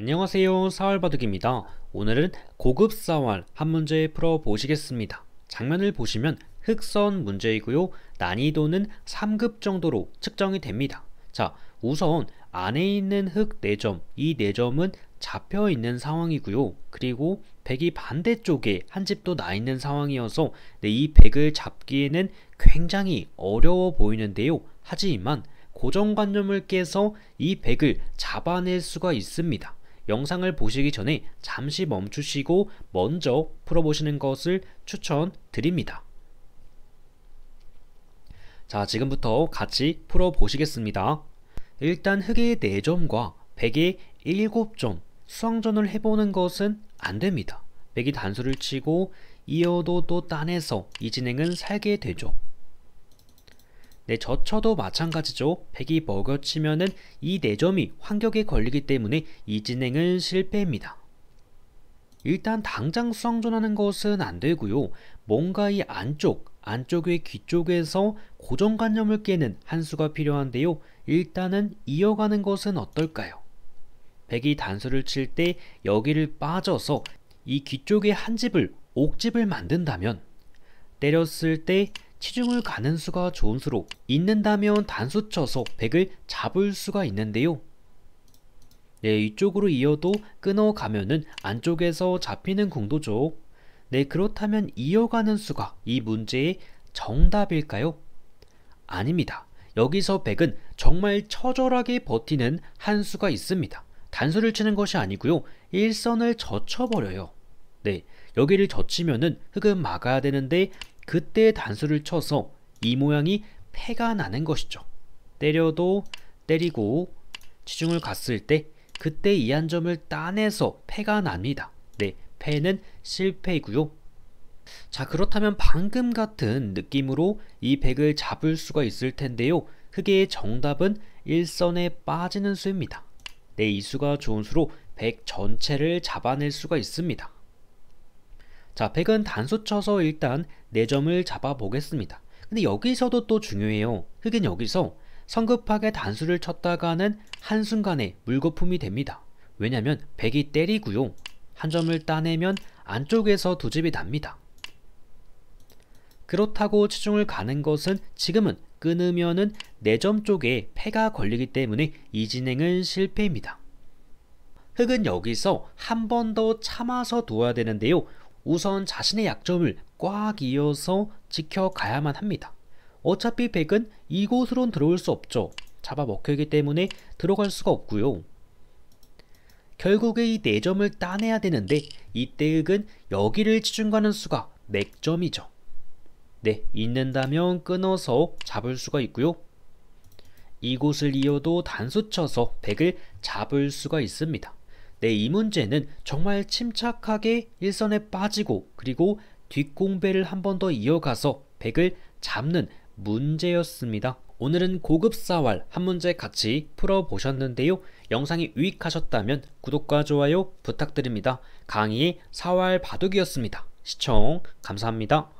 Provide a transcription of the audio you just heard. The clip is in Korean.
안녕하세요 사활바둑입니다. 오늘은 고급 사활 한 문제 풀어보시겠습니다. 장면을 보시면 흑선 문제이고요. 난이도는 3급 정도로 측정이 됩니다. 자 우선 안에 있는 흑 4점 이 4점은 잡혀 있는 상황이고요. 그리고 백이 반대쪽에 한 집도 나 있는 상황이어서 네, 이 백을 잡기에는 굉장히 어려워 보이는데요. 하지만 고정관념을 깨서 이 백을 잡아낼 수가 있습니다. 영상을 보시기 전에 잠시 멈추시고 먼저 풀어보시는 것을 추천드립니다. 자, 지금부터 같이 풀어보시겠습니다. 일단 흑의 4점과 백의 7점 수항전을 해보는 것은 안됩니다. 백이 단수를 치고 이어도 또 따내서 이 진행은 살게 되죠. 네, 저쳐도 마찬가지죠. 백이 먹여치면은 이 4점이 환격에 걸리기 때문에 이 진행은 실패입니다. 일단 당장 수상전하는 것은 안 되고요. 뭔가 이 안쪽, 안쪽의 귀 쪽에서 고정관념을 깨는 한 수가 필요한데요. 일단은 이어가는 것은 어떨까요? 백이 단수를 칠 때 여기를 빠져서 이 귀 쪽에 한 집을 옥집을 만든다면 때렸을 때 치중을 가는 수가 좋은 수로 있는다면 단수 쳐서 100을 잡을 수가 있는데요. 네, 이쪽으로 이어도 끊어가면은 안쪽에서 잡히는 궁도죠. 네, 그렇다면 이어가는 수가 이 문제의 정답일까요? 아닙니다. 여기서 100은 정말 처절하게 버티는 한 수가 있습니다. 단수를 치는 것이 아니고요. 일선을 젖혀버려요. 네, 여기를 젖히면은 흙은 막아야 되는데 그때 단수를 쳐서 이 모양이 패가 나는 것이죠. 때려도 때리고 지중을 갔을 때 그때 이 한 점을 따내서 패가 납니다. 네, 패는 실패이고요. 자 그렇다면 방금 같은 느낌으로 이 백을 잡을 수가 있을 텐데요. 흑의 정답은 일선에 빠지는 수입니다. 네, 이 수가 좋은 수로 백 전체를 잡아낼 수가 있습니다. 자, 백은 단수 쳐서 일단 4점을 잡아보겠습니다. 근데 여기서도 또 중요해요. 흑은 여기서 성급하게 단수를 쳤다가는 한순간에 물거품이 됩니다. 왜냐면 100이 때리고요. 한 점을 따내면 안쪽에서 두 집이 납니다. 그렇다고 치중을 가는 것은 지금은 끊으면은 4점 쪽에 패가 걸리기 때문에 이 진행은 실패입니다. 흑은 여기서 한 번 더 참아서 두어야 되는데요. 우선 자신의 약점을 꽉 이어서 지켜가야만 합니다. 어차피 백은 이곳으론 들어올 수 없죠. 잡아먹히기 혀 때문에 들어갈 수가 없고요. 결국에 이 4점을 따내야 되는데 이때 흑은 여기를 치중가는 수가 맥점이죠. 네, 있는다면 네, 끊어서 잡을 수가 있고요. 이곳을 이어도 단수 쳐서 백을 잡을 수가 있습니다. 네, 이 문제는 정말 침착하게 일선에 빠지고 그리고 뒷공배를 한 번 더 이어가서 백을 잡는 문제였습니다. 오늘은 고급 사활 한 문제 같이 풀어보셨는데요. 영상이 유익하셨다면 구독과 좋아요 부탁드립니다. 강의의 사활 바둑이었습니다. 시청 감사합니다.